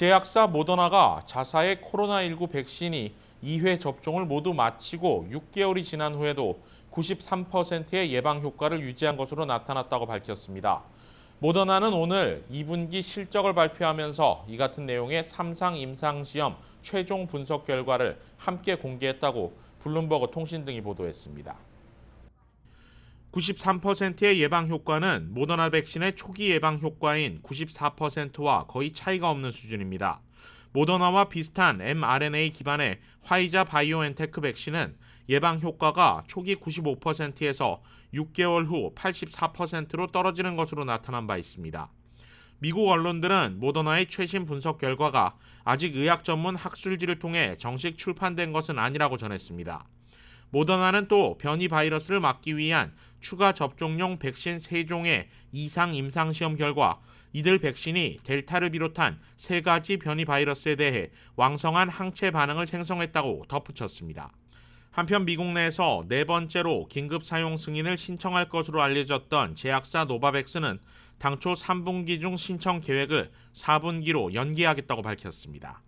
제약사 모더나가 자사의 코로나19 백신이 2회 접종을 모두 마치고 6개월이 지난 후에도 93%의 예방 효과를 유지한 것으로 나타났다고 밝혔습니다. 모더나는 오늘 2분기 실적을 발표하면서 이 같은 내용의 3상 임상시험 최종 분석 결과를 함께 공개했다고 블룸버그 통신 등이 보도했습니다. 93%의 예방 효과는 모더나 백신의 초기 예방 효과인 94%와 거의 차이가 없는 수준입니다. 모더나와 비슷한 mRNA 기반의 화이자 바이오엔테크 백신은 예방 효과가 초기 95%에서 6개월 후 84%로 떨어지는 것으로 나타난 바 있습니다. 미국 언론들은 모더나의 최신 분석 결과가 아직 의학 전문 학술지를 통해 정식 출판된 것은 아니라고 전했습니다. 모더나는 또 변이 바이러스를 막기 위한 추가 접종용 백신 3종의 이상 임상시험 결과 이들 백신이 델타를 비롯한 세 가지 변이 바이러스에 대해 왕성한 항체 반응을 생성했다고 덧붙였습니다. 한편 미국 내에서 네 번째로 긴급 사용 승인을 신청할 것으로 알려졌던 제약사 노바백스는 당초 3분기 중 신청 계획을 4분기로 연기하겠다고 밝혔습니다.